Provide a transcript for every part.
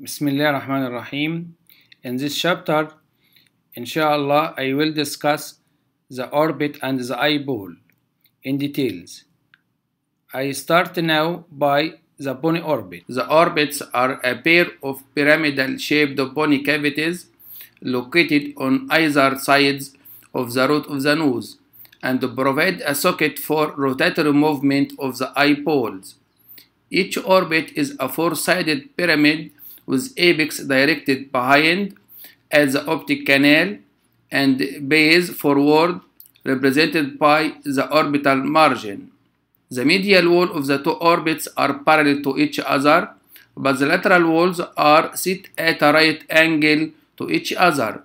Bismillah Rahman Rahim. In this chapter, inshallah, I will discuss the orbit and the eyeball in details. I start now by the bony orbit. The orbits are a pair of pyramidal shaped bony cavities located on either sides of the root of the nose and provide a socket for rotatory movement of the eyeballs. Each orbit is a four-sided pyramid with apex directed behind at the optic canal and base forward represented by the orbital margin. The medial wall of the two orbits are parallel to each other, but the lateral walls are set at a right angle to each other.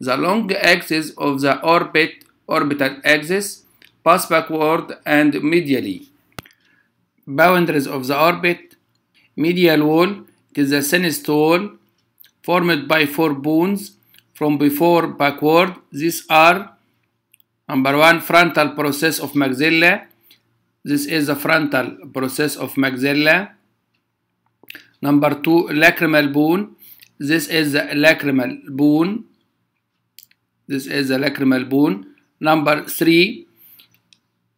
The long axis of the orbit, orbital axis, pass backward and medially. Boundaries of the orbit, medial wall, it is a synostole formed by four bones from before backward. These are number one frontal process of maxilla. This is the frontal process of maxilla. Number two lacrimal bone. This is the lacrimal bone. This is the lacrimal bone. Number three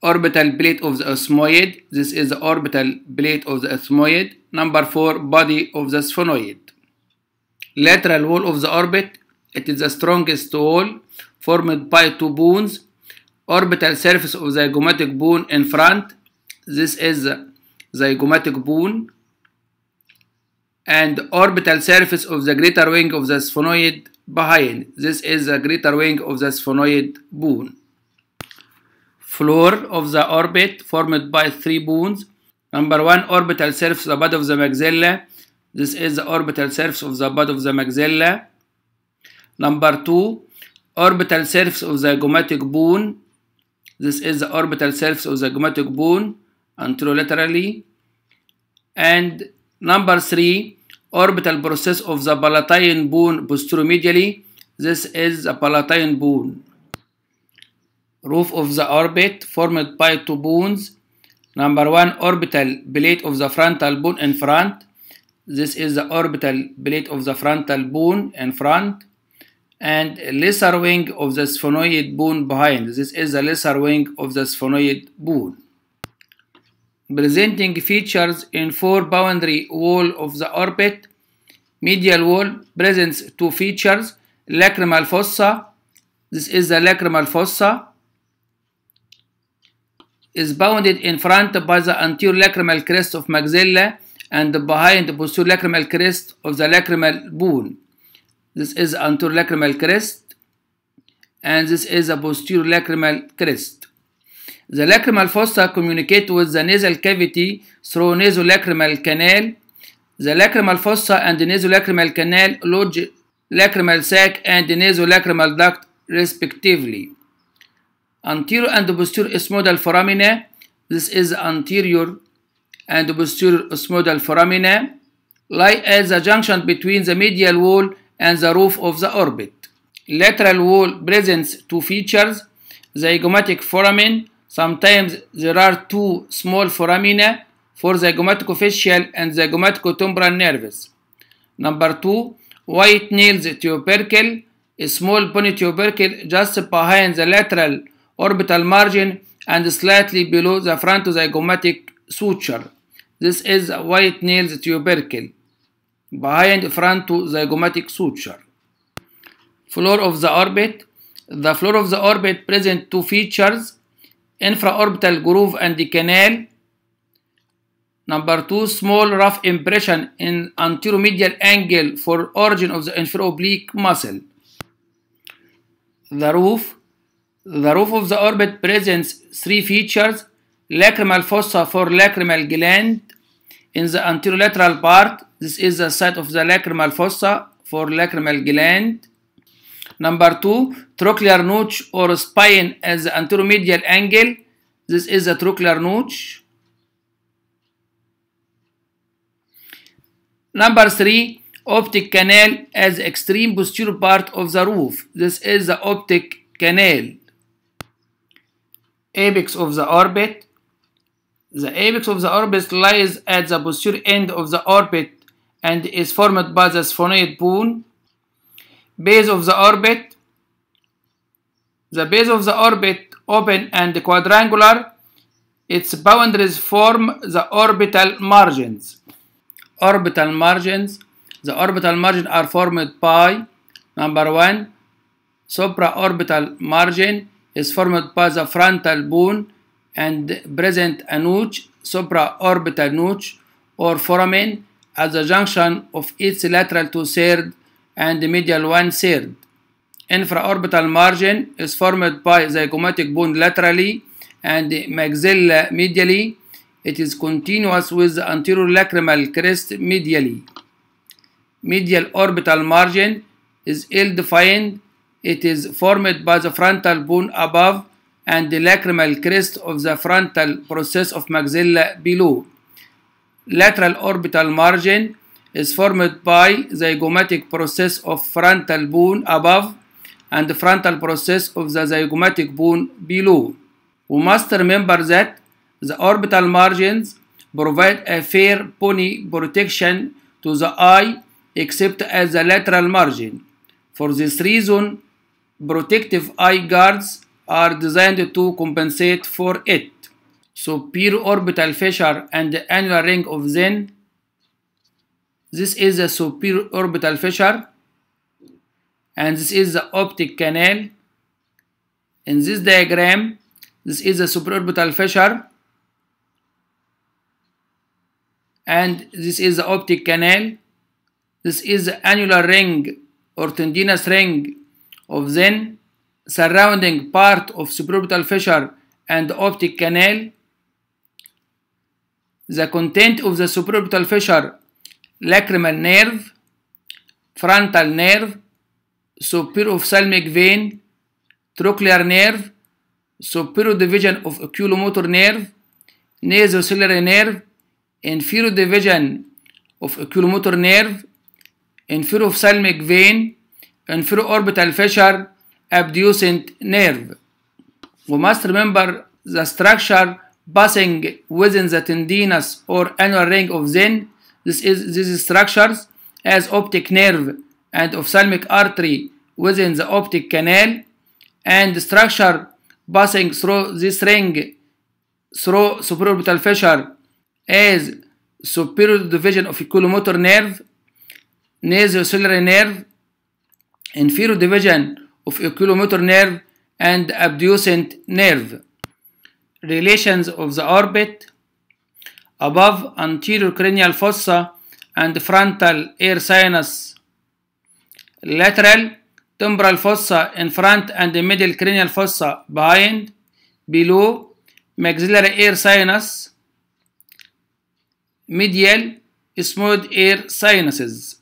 Orbital plate of the osmoid. This is the orbital plate of the osmoid. Number four, body of the sphenoid. Lateral wall of the orbit. It is the strongest wall formed by two bones. Orbital surface of the zygomatic bone in front. This is the zygomatic bone. And orbital surface of the greater wing of the sphenoid behind. This is the greater wing of the sphenoid bone floor of the orbit formed by three bones. Number one, orbital surface, the bud of the maxilla. This is the orbital surface of the bud of the maxilla. Number two, orbital surface of the gomatic bone. This is the orbital surface of the gomatic bone anterolaterally. And number three, orbital process of the palatine bone posteromedially. This is the palatine bone roof of the orbit formed by two bones. Number one, orbital plate of the frontal bone in front. This is the orbital plate of the frontal bone in front. And lesser wing of the sphenoid bone behind. This is the lesser wing of the sphenoid bone. Presenting features in four boundary wall of the orbit. Medial wall presents two features. Lacrimal fossa. This is the lacrimal fossa is bounded in front by the anterior lacrimal crest of maxilla and behind the posterior lacrimal crest of the lacrimal bone. This is anterior lacrimal crest and this is the posterior lacrimal crest. The lacrimal fossa communicate with the nasal cavity through nasolacrimal canal. The lacrimal fossa and the nasolacrimal canal lodge lacrimal sac and the nasolacrimal duct respectively. Anterior and posterior ismodal foramina. This is anterior and posterior ismodal foramina lie at the junction between the medial wall and the roof of the orbit. Lateral wall presents two features, the zygomatic foramen. Sometimes there are two small foramina for the zygomaticofacial and the zygomaticotemporal nerves. Number two, white nails tubercle, a small bony tubercle just behind the lateral orbital margin and slightly below the frontozygomatic suture. This is a white nails tubercle behind frontozygomatic suture. Floor of the orbit. The floor of the orbit present two features, infraorbital groove and the canal. Number two, small rough impression in anteromedial angle for origin of the infraoblique muscle. The roof. The roof of the orbit presents three features lacrimal fossa for lacrimal gland in the anterolateral part. This is the site of the lacrimal fossa for lacrimal gland. Number two, trochlear notch or spine at the anteromedial angle. This is the trochlear notch. Number three, optic canal as extreme posterior part of the roof. This is the optic canal apex of the orbit. The apex of the orbit lies at the posterior end of the orbit and is formed by the sphenoid bone. Base of the orbit. The base of the orbit open and quadrangular. Its boundaries form the orbital margins. Orbital margins. The orbital margin are formed by number one, supraorbital margin is formed by the frontal bone and present a notch, supraorbital notch or foramen at the junction of its lateral two-third and medial one-third. Infraorbital margin is formed by zygomatic bone laterally and maxilla medially. It is continuous with the anterior lacrimal crest medially. Medial orbital margin is ill-defined it is formed by the frontal bone above and the lacrimal crest of the frontal process of maxilla below. Lateral orbital margin is formed by zygomatic process of frontal bone above and the frontal process of the zygomatic bone below. We must remember that the orbital margins provide a fair bony protection to the eye except at the lateral margin. For this reason, protective eye guards are designed to compensate for it. So orbital fissure and the annular ring of Zinn. This is the superorbital fissure and this is the optic canal. In this diagram, this is a superorbital fissure and this is the optic canal. This is the annular ring or tendinous ring of then surrounding part of suborbital fissure and optic canal. The content of the suborbital fissure lacrimal nerve, frontal nerve, superophthalmic vein, trochlear nerve, superior division of oculomotor nerve, nasociliary nerve, inferior division of oculomotor nerve, inferior ophthalmic vein, orbital fissure abducent nerve. We must remember the structure passing within the tendinous or annual ring of Zen. This is these structures as optic nerve and ophthalmic artery within the optic canal and the structure passing through this ring through orbital fissure as superior division of oculomotor nerve, nasocellular nerve, inferior division of oculomotor nerve and abducent nerve, relations of the orbit, above anterior cranial fossa and frontal air sinus, lateral temporal fossa in front and middle cranial fossa behind, below, maxillary air sinus, medial, smooth air sinuses.